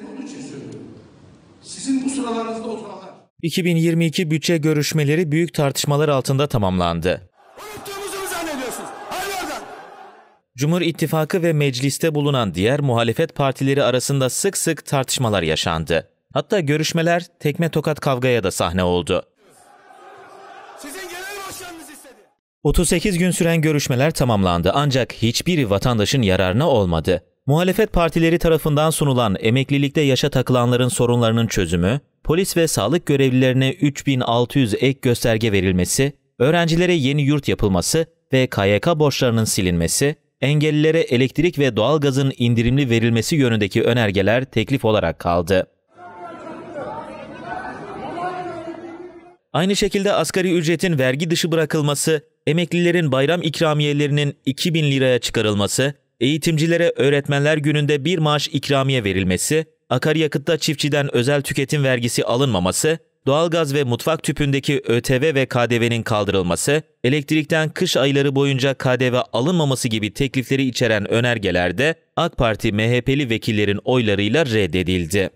onun için söylüyorum. Sizin bu sıralarınızda oturanlar. 2022 bütçe görüşmeleri büyük tartışmalar altında tamamlandı. Cumhur İttifakı ve mecliste bulunan diğer muhalefet partileri arasında sık sık tartışmalar yaşandı. Hatta görüşmeler tekme tokat kavgaya da sahne oldu. 38 gün süren görüşmeler tamamlandı ancak hiçbiri vatandaşın yararına olmadı. Muhalefet partileri tarafından sunulan emeklilikte yaşa takılanların sorunlarının çözümü, polis ve sağlık görevlilerine 3600 ek gösterge verilmesi, öğrencilere yeni yurt yapılması ve KYK borçlarının silinmesi, engellilere elektrik ve doğalgazın indirimli verilmesi yönündeki önergeler teklif olarak kaldı. Aynı şekilde asgari ücretin vergi dışı bırakılması, emeklilerin bayram ikramiyelerinin 2000 liraya çıkarılması, eğitimcilere öğretmenler gününde bir maaş ikramiye verilmesi, akaryakıtta çiftçiden özel tüketim vergisi alınmaması, doğalgaz ve mutfak tüpündeki ÖTV ve KDV'nin kaldırılması, elektrikten kış ayları boyunca KDV alınmaması gibi teklifleri içeren önergelerde AK Parti MHP'li vekillerin oylarıyla reddedildi.